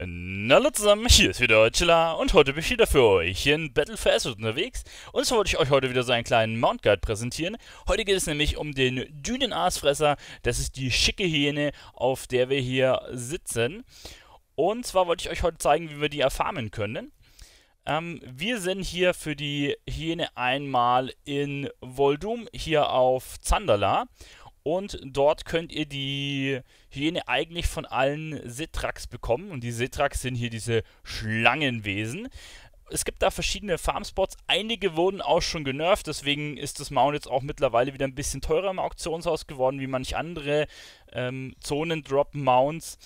Na hallo zusammen, hier ist wieder Chilla und heute bin ich wieder für euch in Battle for Asus unterwegs und zwar wollte ich euch heute wieder so einen kleinen Mount Guide präsentieren. Heute geht es nämlich um den Dünenaasfresser. das ist die schicke Hähne, auf der wir hier sitzen. Und zwar wollte ich euch heute zeigen, wie wir die erfarmen können. Ähm, wir sind hier für die Hähne einmal in Voldum, hier auf Zandala und dort könnt ihr die Hyäne eigentlich von allen Sitrax bekommen. Und die Sitrax sind hier diese Schlangenwesen. Es gibt da verschiedene Farmspots. Einige wurden auch schon genervt, deswegen ist das Mount jetzt auch mittlerweile wieder ein bisschen teurer im Auktionshaus geworden, wie manch andere ähm, Zonen-Drop-Mounts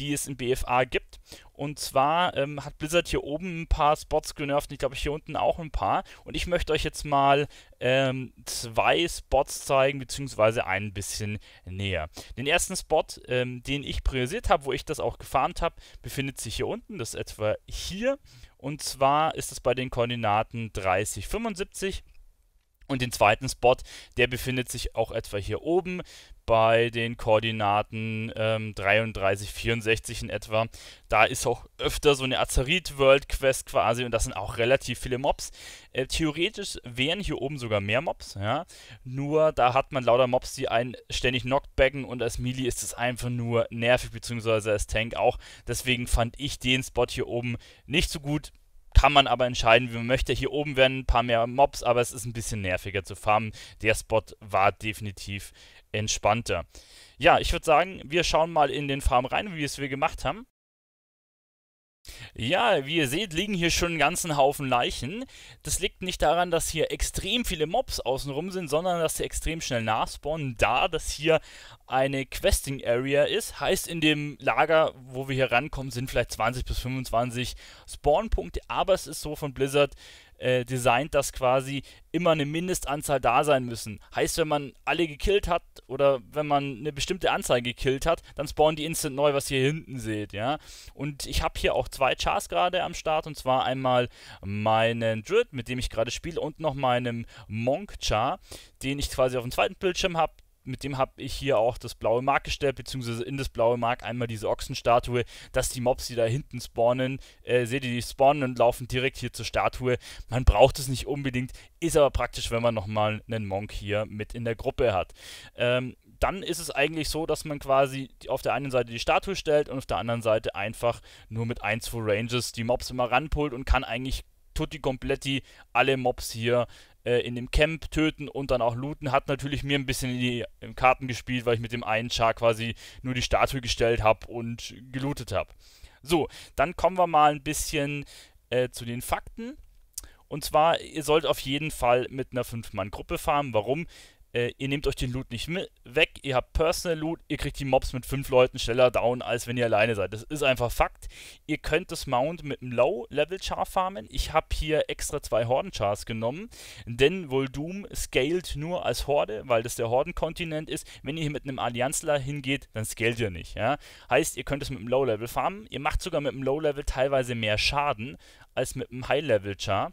die es in BFA gibt. Und zwar ähm, hat Blizzard hier oben ein paar Spots genervt und ich glaube hier unten auch ein paar. Und ich möchte euch jetzt mal ähm, zwei Spots zeigen, beziehungsweise ein bisschen näher. Den ersten Spot, ähm, den ich priorisiert habe, wo ich das auch gefarmt habe, befindet sich hier unten. Das ist etwa hier. Und zwar ist es bei den Koordinaten 30, 75. Und den zweiten Spot, der befindet sich auch etwa hier oben bei den Koordinaten ähm, 33, 64 in etwa. Da ist auch öfter so eine Azarit-World-Quest quasi und das sind auch relativ viele Mobs. Äh, theoretisch wären hier oben sogar mehr Mobs, ja. Nur da hat man lauter Mobs, die einen ständig knockbacken und als Melee ist es einfach nur nervig, beziehungsweise als Tank auch. Deswegen fand ich den Spot hier oben nicht so gut kann man aber entscheiden, wie man möchte. Hier oben werden ein paar mehr Mobs, aber es ist ein bisschen nerviger zu farmen. Der Spot war definitiv entspannter. Ja, ich würde sagen, wir schauen mal in den Farm rein, wie es wir gemacht haben. Ja, wie ihr seht, liegen hier schon einen ganzen Haufen Leichen. Das liegt nicht daran, dass hier extrem viele Mobs außenrum sind, sondern dass sie extrem schnell nachspawnen, da das hier eine Questing Area ist. Heißt, in dem Lager, wo wir hier rankommen, sind vielleicht 20 bis 25 Spawnpunkte, aber es ist so von Blizzard äh, designt, dass quasi immer eine Mindestanzahl da sein müssen. Heißt, wenn man alle gekillt hat oder wenn man eine bestimmte Anzahl gekillt hat, dann spawnen die instant neu, was ihr hier hinten seht, ja. Und ich habe hier auch zwei Chars gerade am Start und zwar einmal meinen Druid, mit dem ich gerade spiele und noch meinem Monk Char, den ich quasi auf dem zweiten Bildschirm habe, mit dem habe ich hier auch das blaue Mark gestellt, beziehungsweise in das blaue Mark einmal diese Ochsenstatue, dass die Mobs, die da hinten spawnen, äh, seht ihr, die spawnen und laufen direkt hier zur Statue. Man braucht es nicht unbedingt, ist aber praktisch, wenn man nochmal einen Monk hier mit in der Gruppe hat. Ähm, dann ist es eigentlich so, dass man quasi auf der einen Seite die Statue stellt und auf der anderen Seite einfach nur mit 1, 2 Ranges die Mobs immer ranpult und kann eigentlich tutti kompletti alle Mobs hier äh, in dem Camp töten und dann auch looten, hat natürlich mir ein bisschen in die in Karten gespielt, weil ich mit dem einen Char quasi nur die Statue gestellt habe und gelootet habe. So, dann kommen wir mal ein bisschen äh, zu den Fakten. Und zwar, ihr sollt auf jeden Fall mit einer 5-Mann-Gruppe fahren. Warum? äh, ihr nehmt euch den Loot nicht mit weg, ihr habt Personal Loot, ihr kriegt die Mobs mit 5 Leuten schneller down, als wenn ihr alleine seid. Das ist einfach Fakt. Ihr könnt das Mount mit einem Low-Level-Char farmen. Ich habe hier extra zwei Horden-Chars genommen, denn Voldoom scaled nur als Horde, weil das der Horden-Kontinent ist. Wenn ihr hier mit einem Allianzler hingeht, dann scaled ihr nicht. Ja? Heißt, ihr könnt es mit einem Low-Level farmen. Ihr macht sogar mit einem Low-Level teilweise mehr Schaden als mit einem High-Level-Char.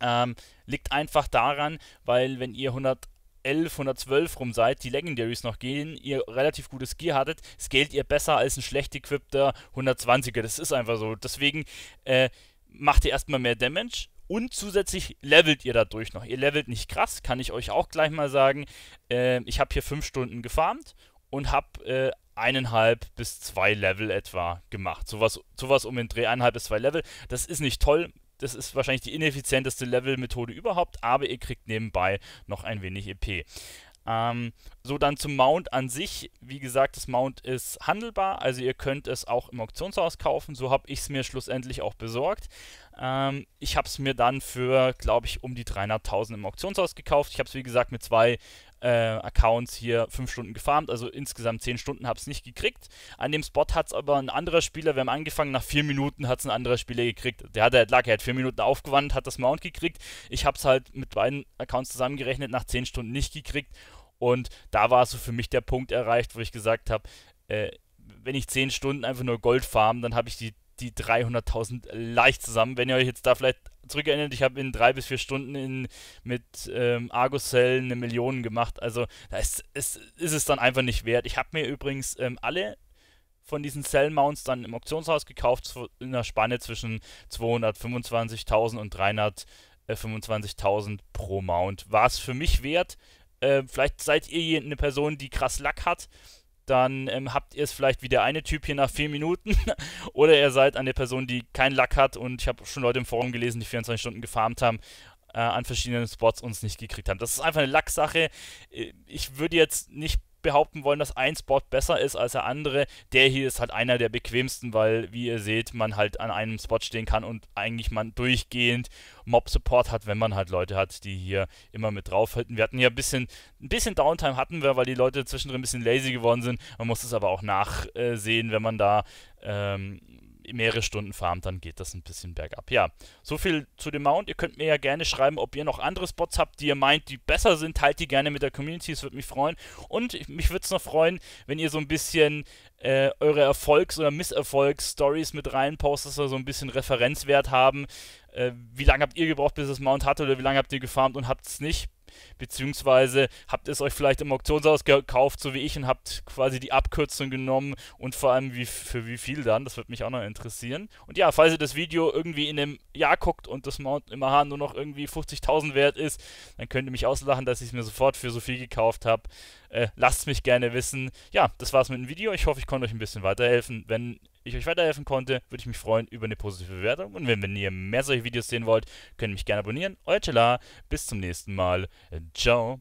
Ähm, liegt einfach daran, weil wenn ihr 100 111, 112 rum seid, die Legendaries noch gehen, ihr relativ gutes Gear hattet, scaled ihr besser als ein schlecht equippter 120er. Das ist einfach so. Deswegen äh, macht ihr erstmal mehr Damage und zusätzlich levelt ihr dadurch noch. Ihr levelt nicht krass, kann ich euch auch gleich mal sagen. Äh, ich habe hier 5 Stunden gefarmt und habe äh, eineinhalb bis zwei Level etwa gemacht. Sowas, sowas um den Dreh, eineinhalb bis zwei Level. Das ist nicht toll, das ist wahrscheinlich die ineffizienteste Level-Methode überhaupt, aber ihr kriegt nebenbei noch ein wenig EP. Ähm, so, dann zum Mount an sich. Wie gesagt, das Mount ist handelbar, also ihr könnt es auch im Auktionshaus kaufen. So habe ich es mir schlussendlich auch besorgt. Ähm, ich habe es mir dann für, glaube ich, um die 300.000 im Auktionshaus gekauft. Ich habe es, wie gesagt, mit zwei äh, Accounts hier 5 Stunden gefarmt, also insgesamt 10 Stunden habe es nicht gekriegt. An dem Spot hat es aber ein anderer Spieler, wir haben angefangen, nach 4 Minuten hat es ein anderer Spieler gekriegt. Der hat, der lag, er hat 4 Minuten aufgewandt, hat das Mount gekriegt. Ich habe es halt mit beiden Accounts zusammengerechnet, nach 10 Stunden nicht gekriegt. Und da war so für mich der Punkt erreicht, wo ich gesagt habe, äh, wenn ich 10 Stunden einfach nur Gold farm, dann habe ich die die 300.000 leicht zusammen. Wenn ihr euch jetzt da vielleicht zurückerinnert, ich habe in drei bis vier Stunden in, mit ähm, Argus-Cell eine Million gemacht. Also da ist, ist, ist es dann einfach nicht wert. Ich habe mir übrigens ähm, alle von diesen Cell Mounts dann im Auktionshaus gekauft in einer Spanne zwischen 225.000 und 325.000 pro Mount. War es für mich wert? Äh, vielleicht seid ihr eine Person, die krass Lack hat dann ähm, habt ihr es vielleicht wie der eine Typ hier nach vier Minuten oder ihr seid eine Person, die keinen Lack hat und ich habe schon Leute im Forum gelesen, die 24 Stunden gefarmt haben, äh, an verschiedenen Spots uns nicht gekriegt haben. Das ist einfach eine Lacksache. Äh, ich würde jetzt nicht behaupten wollen, dass ein Spot besser ist als der andere. Der hier ist halt einer der bequemsten, weil, wie ihr seht, man halt an einem Spot stehen kann und eigentlich man durchgehend Mob-Support hat, wenn man halt Leute hat, die hier immer mit draufhalten. Wir hatten ja ein bisschen, ein bisschen Downtime hatten wir, weil die Leute zwischendrin ein bisschen lazy geworden sind. Man muss es aber auch nachsehen, wenn man da ähm, mehrere Stunden farmt, dann geht das ein bisschen bergab. Ja, so viel zu dem Mount. Ihr könnt mir ja gerne schreiben, ob ihr noch andere Spots habt, die ihr meint, die besser sind. Teilt die gerne mit der Community, es würde mich freuen. Und mich würde es noch freuen, wenn ihr so ein bisschen äh, eure Erfolgs- oder Misserfolgs-Stories mit reinpostet, dass wir so ein bisschen Referenzwert haben. Äh, wie lange habt ihr gebraucht, bis es Mount hatte oder wie lange habt ihr gefarmt und habt es nicht? Beziehungsweise habt ihr es euch vielleicht im Auktionshaus gekauft, so wie ich, und habt quasi die Abkürzung genommen und vor allem wie, für wie viel dann. Das würde mich auch noch interessieren. Und ja, falls ihr das Video irgendwie in einem Jahr guckt und das Mount Imahan nur noch irgendwie 50.000 wert ist, dann könnt ihr mich auslachen, dass ich es mir sofort für so viel gekauft habe. Äh, lasst mich gerne wissen. Ja, das war's mit dem Video. Ich hoffe, ich konnte euch ein bisschen weiterhelfen. Wenn ich euch weiterhelfen konnte, würde ich mich freuen über eine positive Bewertung. Und wenn, wenn ihr mehr solche Videos sehen wollt, könnt ihr mich gerne abonnieren. Euer Chela, bis zum nächsten Mal. Ciao.